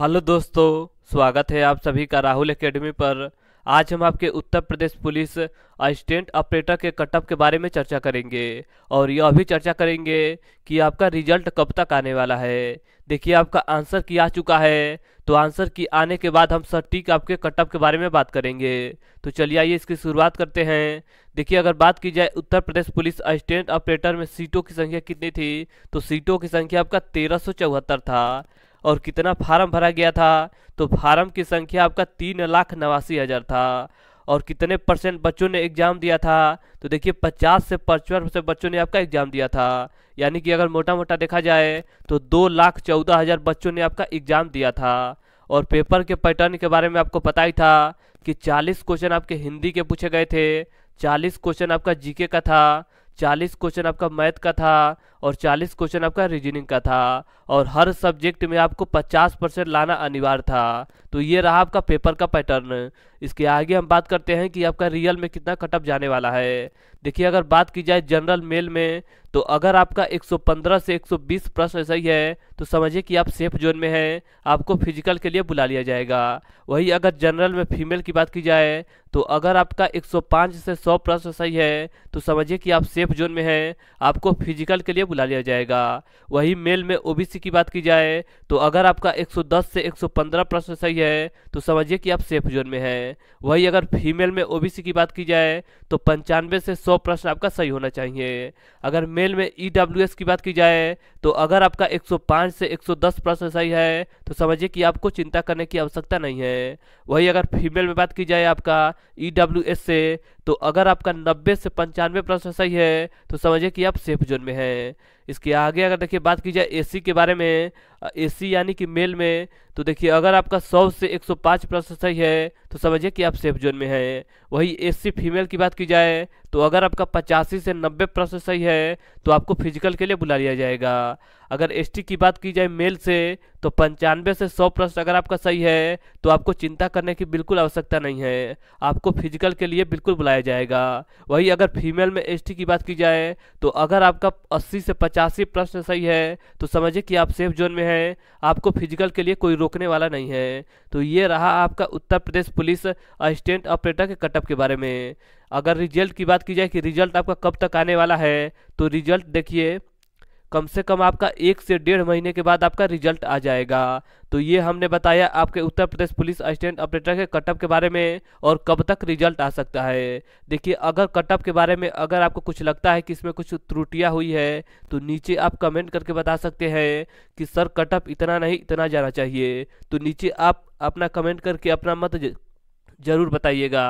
hello दोस्तों स्वागत है आप सभी का राहुल एकेडमी पर आज हम आपके Uttar Pradesh police assistant operator के कटअप के बारे में चर्चा करेंगे और यह भी चर्चा करेंगे कि आपका रिजल्ट कब तक आने वाला है देखिए आपका आंसर की आ चुका है तो आंसर की आने के बाद हम सटीक आपके कटअप के बारे में बात करेंगे तो चलिए आइए इसकी शुरुआत करते हैं देखिए अगर बात की जाए Uttar Pradesh police assistant operator में सीटों की संख्या कितनी थी तो सीटों की संख्या आपका तेरह था और कितना फार्म भरा गया था तो फार्म की संख्या आपका तीन लाख नवासी हज़ार था और कितने परसेंट बच्चों ने एग्ज़ाम दिया था तो देखिए पचास से पचपन परसेंट बच्चों ने आपका एग्ज़ाम दिया था यानी कि अगर मोटा मोटा देखा जाए तो दो लाख चौदह हज़ार बच्चों ने आपका एग्ज़ाम दिया था और पेपर के पैटर्न के बारे में आपको पता ही था कि चालीस क्वेश्चन आपके हिंदी के पूछे गए थे चालीस क्वेश्चन आपका जी का था चालीस क्वेश्चन आपका मैथ का था और चालीस क्वेश्चन आपका रीजनिंग का था और हर सब्जेक्ट में आपको पचास परसेंट लाना अनिवार्य था तो ये रहा आपका पेपर का पैटर्न इसके आगे हम बात करते हैं कि आपका रियल में कितना कटअप जाने वाला है देखिए अगर बात की जाए जनरल मेल में तो अगर आपका 115 से 120 प्रश्न सही है तो समझिए कि आप सेफ जोन में हैं आपको फिजिकल के लिए बुला लिया जाएगा वही अगर जनरल में फीमेल की बात की जाए तो अगर आपका 105 से 100 प्रश्न सही है तो समझिए कि आप सेफ जोन में हैं आपको फिजिकल के लिए बुला लिया जाएगा वही मेल में ओ की बात की जाए तो अगर आपका एक से एक प्रश्न सही है तो समझिए कि आप सेफ जोन में हैं वही वहीं अगर फीमेल में ओबीसी की बात की जाए तो पंचानवे से सौ प्रश्न आपका सही होना चाहिए अगर मेल में ईडब्ल्यूएस e की बात की जाए तो अगर आपका 105 से 110 प्रश्न सही है तो समझिए कि आपको चिंता करने की आवश्यकता नहीं है वही अगर फीमेल में बात की जाए आपका ईडब्ल्यूएस e से तो अगर आपका नब्बे से पंचानवे प्रश्न सही है तो समझिए कि आप सेफ जोन में हैं इसके आगे अगर देखिए बात की जाए एसी के बारे में एसी यानी कि मेल में तो देखिए अगर आपका 100 से 105 प्रश्न सही है तो समझिए कि आप सेफ जोन में हैं वही एसी फीमेल की बात की जाए तो अगर आपका पचासी से नब्बे प्रश्न सही है तो आपको फिजिकल के लिए बुला लिया जाएगा अगर एसटी की बात की जाए मेल से तो पंचानवे से सौ प्रश्न अगर आपका सही है तो आपको चिंता करने की बिल्कुल आवश्यकता नहीं है आपको फिजिकल के लिए बिल्कुल बुलाया जाएगा वही अगर फीमेल में एसटी की बात की जाए तो अगर आपका अस्सी से पचासी प्रश्न सही है तो समझिए कि आप सेफ जोन में हैं आपको फिजिकल के लिए कोई रोकने वाला नहीं है तो ये रहा आपका Uttar Pradesh police assistant operator के कटअप के बारे में अगर रिजल्ट की बात की जाए कि रिजल्ट आपका कब तक आने वाला है तो रिजल्ट देखिए कम से कम आपका एक से डेढ़ महीने के बाद आपका रिजल्ट आ जाएगा तो ये हमने बताया आपके Uttar Pradesh police assistant operator के कटअप के बारे में और कब तक रिजल्ट आ सकता है देखिए अगर कटअप के बारे में अगर आपको कुछ लगता है कि इसमें कुछ त्रुटियां हुई है तो नीचे आप कमेंट करके बता सकते हैं कि सर कटअप इतना नहीं इतना जाना चाहिए तो नीचे आप अपना कमेंट करके अपना मत ज़रूर बताइएगा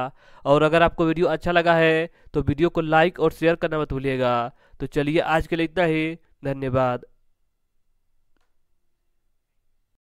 और अगर आपको वीडियो अच्छा लगा है तो वीडियो को लाइक और शेयर करना मत भूलिएगा तो चलिए आज के लिए इतना ही धन्यवाद